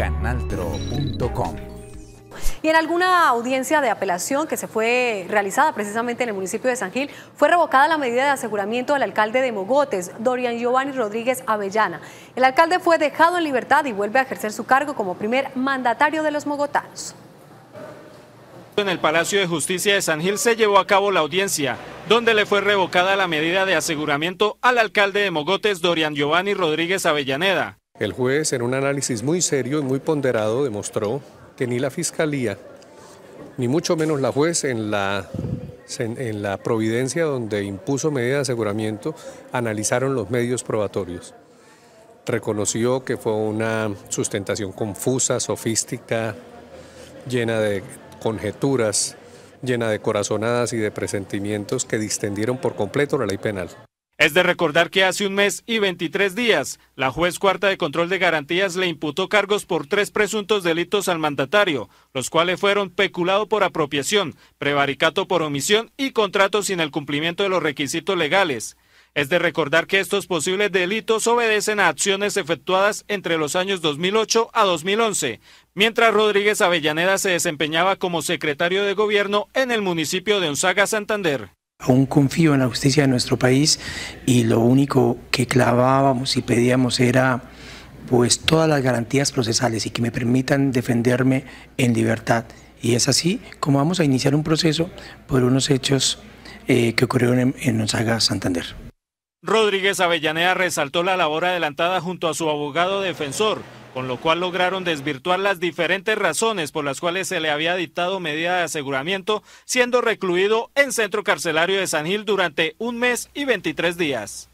canaltro.com. Y en alguna audiencia de apelación que se fue realizada precisamente en el municipio de San Gil, fue revocada la medida de aseguramiento al alcalde de Mogotes, Dorian Giovanni Rodríguez Avellana. El alcalde fue dejado en libertad y vuelve a ejercer su cargo como primer mandatario de los mogotanos. En el Palacio de Justicia de San Gil se llevó a cabo la audiencia, donde le fue revocada la medida de aseguramiento al alcalde de Mogotes, Dorian Giovanni Rodríguez Avellaneda. El juez, en un análisis muy serio y muy ponderado, demostró que ni la Fiscalía, ni mucho menos la juez en la, en la providencia donde impuso medidas de aseguramiento, analizaron los medios probatorios. Reconoció que fue una sustentación confusa, sofística, llena de conjeturas, llena de corazonadas y de presentimientos que distendieron por completo la ley penal. Es de recordar que hace un mes y 23 días, la juez cuarta de control de garantías le imputó cargos por tres presuntos delitos al mandatario, los cuales fueron peculado por apropiación, prevaricato por omisión y contrato sin el cumplimiento de los requisitos legales. Es de recordar que estos posibles delitos obedecen a acciones efectuadas entre los años 2008 a 2011, mientras Rodríguez Avellaneda se desempeñaba como secretario de gobierno en el municipio de Onzaga, Santander. Aún confío en la justicia de nuestro país y lo único que clavábamos y pedíamos era pues todas las garantías procesales y que me permitan defenderme en libertad. Y es así como vamos a iniciar un proceso por unos hechos eh, que ocurrieron en, en Santander. Rodríguez Avellaneda resaltó la labor adelantada junto a su abogado defensor con lo cual lograron desvirtuar las diferentes razones por las cuales se le había dictado medida de aseguramiento, siendo recluido en centro carcelario de San Gil durante un mes y 23 días.